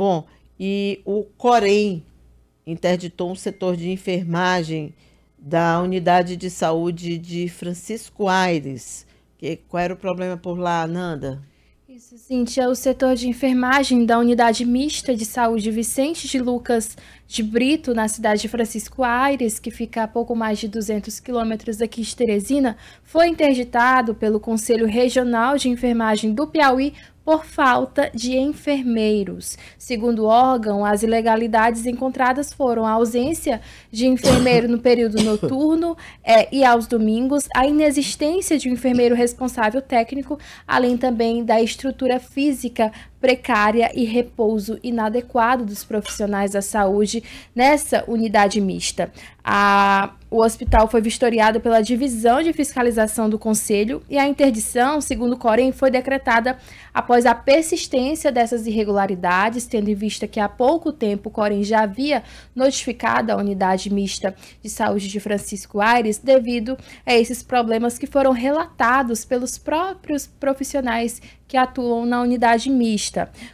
Bom, e o Corém interditou um setor de enfermagem da unidade de saúde de Francisco Aires. Que, qual era o problema por lá, Nanda? Isso, Cintia. O setor de enfermagem da Unidade Mista de Saúde Vicente de Lucas de Brito, na cidade de Francisco Aires, que fica a pouco mais de 200 quilômetros daqui de Teresina, foi interditado pelo Conselho Regional de Enfermagem do Piauí por falta de enfermeiros. Segundo o órgão, as ilegalidades encontradas foram a ausência de enfermeiro no período noturno é, e aos domingos, a inexistência de um enfermeiro responsável técnico, além também da estrutura física precária e repouso inadequado dos profissionais da saúde nessa unidade mista. A, o hospital foi vistoriado pela divisão de fiscalização do Conselho e a interdição, segundo o Corém, foi decretada após a persistência dessas irregularidades, tendo em vista que há pouco tempo o Corém já havia notificado a unidade mista de saúde de Francisco Aires devido a esses problemas que foram relatados pelos próprios profissionais que atuam na unidade mista.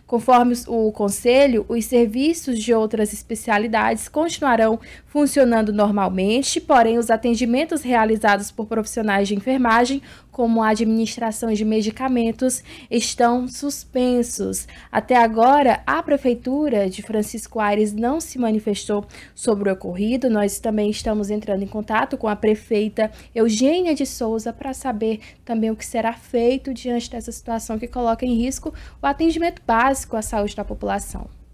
Conforme o Conselho, os serviços de outras especialidades continuarão funcionando normalmente, porém, os atendimentos realizados por profissionais de enfermagem como a administração de medicamentos, estão suspensos. Até agora, a Prefeitura de Francisco Aires não se manifestou sobre o ocorrido. Nós também estamos entrando em contato com a prefeita Eugênia de Souza para saber também o que será feito diante dessa situação que coloca em risco o atendimento básico à saúde da população.